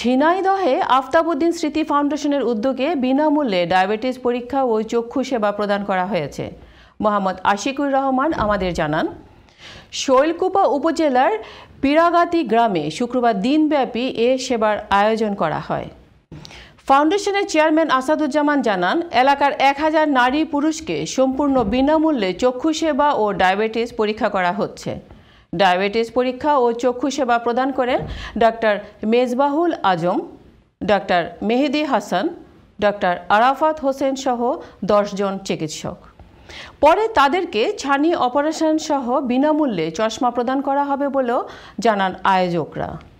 ঝিনাইদহে আফতাবুদ্দিন স্মৃতি ফাউন্ডেশনের উদ্যোগে বিনামূল্যে ডায়াবেটিস পরীক্ষা ও চক্ষু সেবা প্রদান করা হয়েছে মোহাম্মদ আশিকুর রহমান আমাদের জানান শৈলকুপা উপজেলার পিরাগাতি গ্রামে শুক্রবার দিনব্যাপী এ সেবার আয়োজন করা হয় ফাউন্ডেশনের চেয়ারম্যান আসাদুজ্জামান জানান এলাকার এক হাজার নারী পুরুষকে সম্পূর্ণ বিনামূল্যে চক্ষু সেবা ও ডায়াবেটিস পরীক্ষা করা হচ্ছে ডায়াবেটিস পরীক্ষা ও চক্ষু সেবা প্রদান করেন doctor Mezbahul Azam doctor Mehedi Hasan doctor Arafat Hossain সহ দশজন চিকিৎসক পরে তাদেরকে ছানি অপারেশন সহ বিনামূল্যে চশমা প্রদান করা হবে বলেও জানান আয়োজকরা